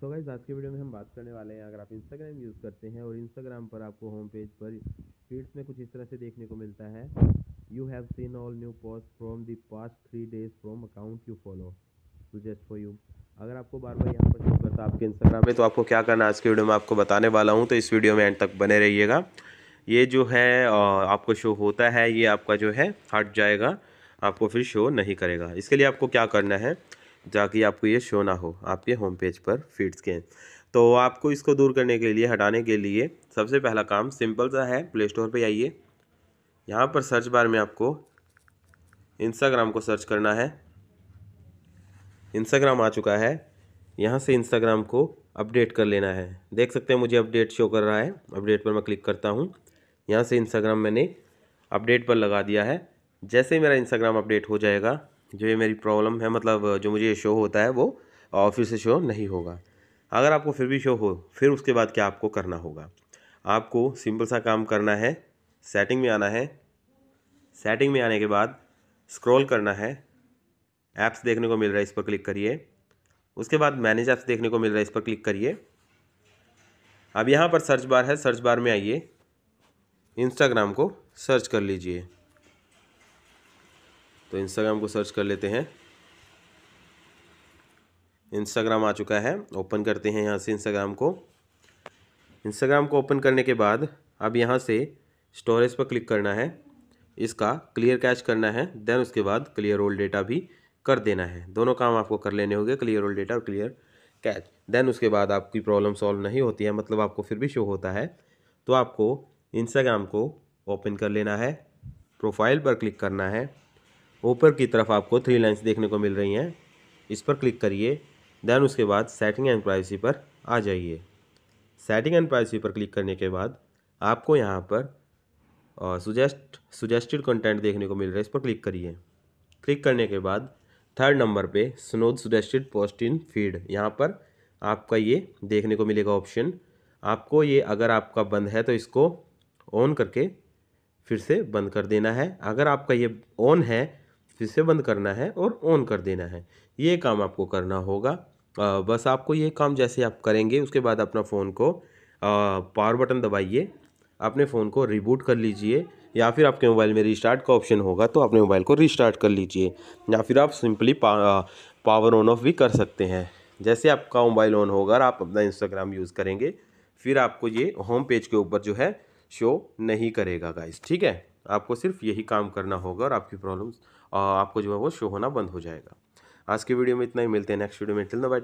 सो so guys आज के video में हम बात करने वाले हैं अगर आप इंस्टाग्राम यूज़ करते हैं और इंस्टाग्राम पर आपको होम पेज पर फीड्स में कुछ इस तरह से देखने को मिलता है you have seen all new post from the past three days from account you follow just for you अगर आपको बार बार यहाँ पर शो करता आपके इंस्टाग्राम में तो आपको क्या करना आज के वीडियो में आपको बताने वाला हूँ तो इस वीडियो में एंड तक बने रहिएगा ये जो है आपको शो होता है ये आपका जो है हट जाएगा आपको फिर शो नहीं करेगा इसके लिए आपको क्या करना है जाकि आपको ये शो ना हो आपके होम पेज पर फीड्स के तो आपको इसको दूर करने के लिए हटाने के लिए सबसे पहला काम सिंपल सा है प्ले स्टोर पर आइए यहाँ पर सर्च बार में आपको इंस्टाग्राम को सर्च करना है इंस्टाग्राम आ चुका है यहाँ से इंस्टाग्राम को अपडेट कर लेना है देख सकते हैं मुझे अपडेट शो कर रहा है अपडेट पर मैं क्लिक करता हूँ यहाँ से इंस्टाग्राम मैंने अपडेट पर लगा दिया है जैसे ही मेरा इंस्टाग्राम अपडेट हो जाएगा जो ये मेरी प्रॉब्लम है मतलब जो मुझे ये शो होता है वो ऑफिस से शो नहीं होगा अगर आपको फिर भी शो हो फिर उसके बाद क्या आपको करना होगा आपको सिंपल सा काम करना है सेटिंग में आना है सेटिंग में आने के बाद स्क्रॉल करना है ऐप्स देखने को मिल रहा है इस पर क्लिक करिए उसके बाद मैनेज ऐप्स देखने को मिल रहा है इस पर क्लिक करिए अब यहाँ पर सर्च बार है सर्च बार में आइए इंस्टाग्राम को सर्च कर लीजिए तो इंस्टाग्राम को सर्च कर लेते हैं इंस्टाग्राम आ चुका है ओपन करते हैं यहाँ से इंस्टाग्राम को इंस्टाग्राम को ओपन करने के बाद अब यहाँ से स्टोरेज पर क्लिक करना है इसका क्लियर कैश करना है देन उसके बाद क्लियर ओल्ड डेटा भी कर देना है दोनों काम आपको कर लेने होंगे क्लियर ओल्ड डेटा और क्लियर कैच देन उसके बाद आपकी प्रॉब्लम सॉल्व नहीं होती है मतलब आपको फिर भी शो होता है तो आपको इंस्टाग्राम को ओपन कर लेना है प्रोफाइल पर क्लिक करना है ऊपर की तरफ आपको थ्री लाइन्स देखने को मिल रही हैं इस पर क्लिक करिए देन उसके बाद सेटिंग एंड प्राइवेसी पर आ जाइए सेटिंग एंड प्राइवेसी पर क्लिक करने के बाद आपको यहाँ पर सुजेस्ट सुजेस्टेड कंटेंट देखने को मिल रहा है इस पर क्लिक करिए क्लिक करने के बाद थर्ड नंबर पे snooze suggested post in feed यहाँ पर आपका ये देखने को मिलेगा ऑप्शन आपको ये अगर आपका बंद है तो इसको ऑन करके फिर से बंद कर देना है अगर आपका ये ऑन है जिसे बंद करना है और ऑन कर देना है ये काम आपको करना होगा आ, बस आपको ये काम जैसे आप करेंगे उसके बाद अपना फ़ोन को पावर बटन दबाइए अपने फ़ोन को रिबूट कर लीजिए या फिर आपके मोबाइल में रिस्टार्ट का ऑप्शन होगा तो अपने मोबाइल को रिस्टार्ट कर लीजिए या फिर आप सिंपली पा, पावर ऑन ऑफ भी कर सकते हैं जैसे आपका मोबाइल ऑन होगा और आप अपना इंस्टाग्राम यूज़ करेंगे फिर आपको ये होम पेज के ऊपर जो है शो नहीं करेगा गाइस ठीक है आपको सिर्फ यही काम करना होगा और आपकी प्रॉब्लम्स आपको जो है वो शो होना बंद हो जाएगा आज के वीडियो में इतना ही मिलते हैं नेक्स्ट वीडियो में टिल द बाय